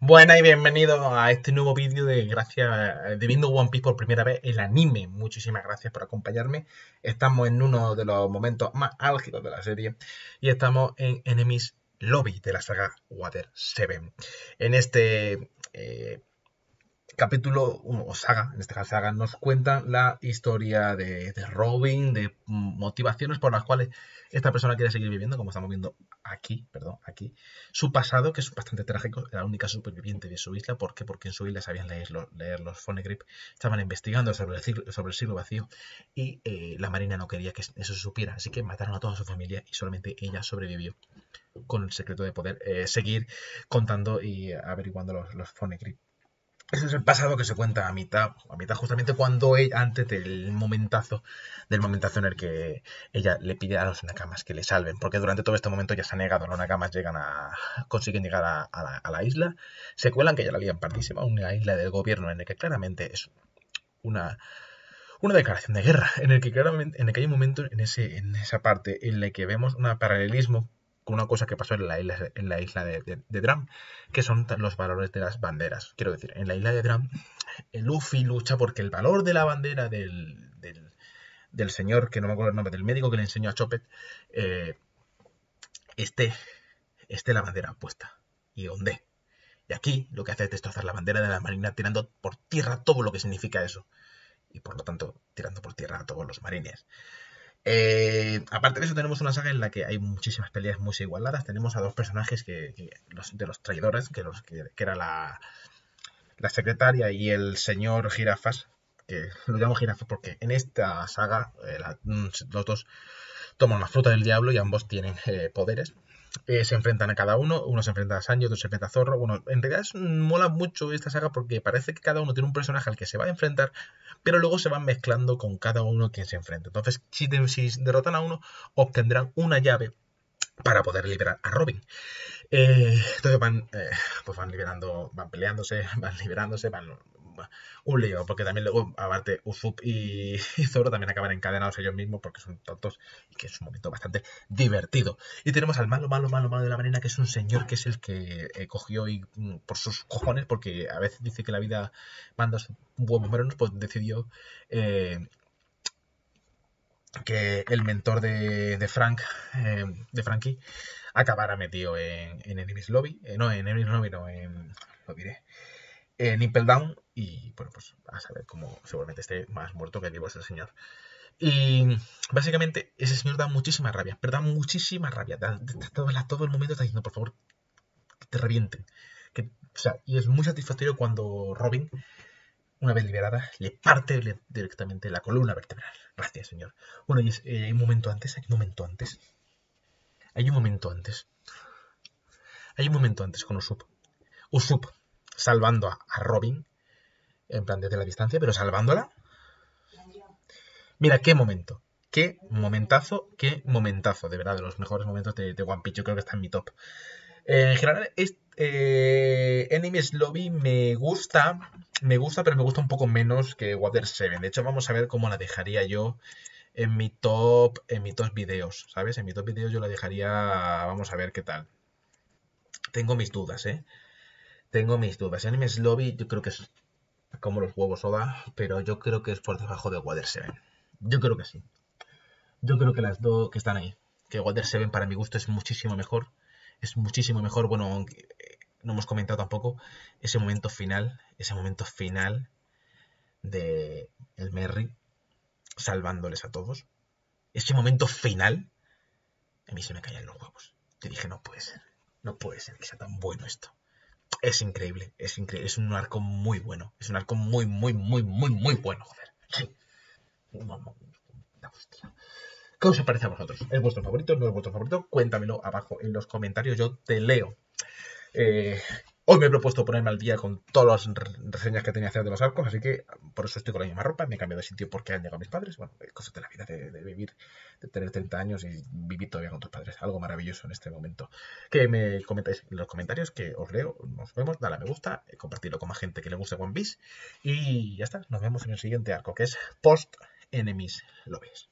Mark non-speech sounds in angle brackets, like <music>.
Buenas y bienvenidos a este nuevo vídeo de gracias eh, de viendo One Piece por primera vez el anime. Muchísimas gracias por acompañarme. Estamos en uno de los momentos más álgidos de la serie y estamos en Enemies Lobby de la saga Water 7. En este eh, capítulo o saga, en esta saga, nos cuentan la historia de Robin, de motivaciones por las cuales esta persona quiere seguir viviendo, como estamos viendo aquí, perdón, su pasado, que es bastante trágico, era la única superviviente de su isla. ¿Por Porque en su isla sabían leer los, leer Fonegrip, estaban investigando sobre el, siglo, sobre el siglo vacío y eh, la marina no quería que eso se supiera. Así que mataron a toda su familia y solamente ella sobrevivió con el secreto de poder eh, seguir contando y averiguando los, los Fonegrip. Ese es el pasado que se cuenta a mitad, a mitad justamente cuando e, antes del momentazo, del momentazo en el que ella le pide a los nakamas que le salven, porque durante todo este momento ya se ha negado, los nakamas llegan a, consiguen llegar a, la, isla, se cuelan que ya la lían partísima, una isla del gobierno en el que claramente es una, una declaración de guerra, en el que claramente, en el que hay un momento en, ese, en esa parte en la que vemos un paralelismo una cosa que pasó en la isla, de, Dram, que son los valores de las banderas. Quiero decir, en la isla de Dram, Luffy lucha porque el valor de la bandera del, señor, que no me acuerdo el nombre, del médico que le enseñó a Chopet, eh, esté, la bandera puesta y onde. Y aquí lo que hace es destrozar la bandera de la Marina tirando por tierra todo lo que significa eso. Y por lo tanto, tirando por tierra a todos los marines. Eh, aparte de eso, tenemos una saga en la que hay muchísimas peleas muy igualadas. Tenemos a dos personajes que, de los traidores, que, los, que, era la, secretaria y el señor Girafas, que lo llamo Girafas porque en esta saga eh, mm, los dos toman la fruta del diablo y ambos tienen eh, poderes. Eh, se enfrentan a cada uno, uno se enfrenta a Sanji, otro se enfrenta a Zorro. Bueno, en realidad mola mucho esta saga porque parece que cada uno tiene un personaje al que se va a enfrentar, pero luego se van mezclando con cada uno quien se enfrenta. Entonces, si, derrotan a uno, obtendrán una llave para poder liberar a Robin. Eh, entonces van, eh, pues van liberando, van peleándose, <laughs> van liberándose, van un lío, porque también luego, aparte, Usup <laughs> y, Zoro también acaban encadenados ellos mismos porque son tontos y que es un momento bastante divertido. Y tenemos al malo, malo, malo, malo de la marina, que es un señor que es el que eh, cogió y mm, por sus cojones, porque a veces dice que la vida manda un buen buenos pues decidió. Eh, que el mentor de, Frank, eh, de Frankie, acabara metido en, en Enemies Lobby, no, en Enemies Lobby no, en, lo nipple Down y bueno, pues a saber cómo seguramente esté más muerto que vivo ese señor. Y básicamente ese señor da muchísima rabia, pero da muchísima rabia. Da, todo, el momento está diciendo, por favor, que te revienten. Que, o sea, y es muy satisfactorio cuando Robin, una vez liberada, le parte directamente la columna vertebral. Gracias, señor. Bueno, y eh, hay un momento antes, hay un momento antes. Hay un momento antes. Hay un momento antes con Usup. Usup salvando a, Robin, en plan desde la distancia, pero salvándola. Mira, qué momento. Qué momentazo, qué momentazo, de verdad, de los mejores momentos de, One Piece. Yo creo que está en mi top. Eh, en general, eh, Enemies Lobby me gusta, me gusta, pero me gusta un poco menos que Water 7. De hecho, vamos a ver cómo la dejaría yo en mi top, en mis top videos, ¿sabes? En mi top videos yo la dejaría, vamos a ver qué tal. Tengo mis dudas, ¿eh? Tengo mis dudas. El Anime Lobby, yo creo que es como los huevos Oda, pero yo creo que es por debajo de Water 7. Yo creo que sí. Yo creo que las dos que están ahí. Que Water 7 para mi gusto es muchísimo mejor. Es muchísimo mejor. Bueno, eh, no hemos comentado tampoco ese momento final. Ese momento final de el Merry salvándoles a todos. Ese momento final. A mí se me caían los huevos. Te dije, no puede ser. No puede ser que sea tan bueno esto es increíble, es es un arco muy bueno, es un arco muy, muy, muy, muy, muy bueno, joder. Sí. ¿Qué os parece a vosotros? ¿Es vuestro favorito? ¿No es vuestro favorito? Cuéntamelo abajo en los comentarios, yo te leo. Eh, Hoy me he propuesto ponerme al día con todas las reseñas que tenía que hacer de los arcos, así que por eso estoy con la misma ropa. Me he cambiado de sitio porque han llegado mis padres. Bueno, eh, cosas de la vida, de, vivir, de tener 30 años y vivir todavía con tus padres. Algo maravilloso en este momento. Que me comentáis en los comentarios, que os leo, nos vemos, dale a me gusta, eh, compartirlo con más gente que le guste One Piece. Y ya está, nos vemos en el siguiente arco, que es Post Enemies Lobes.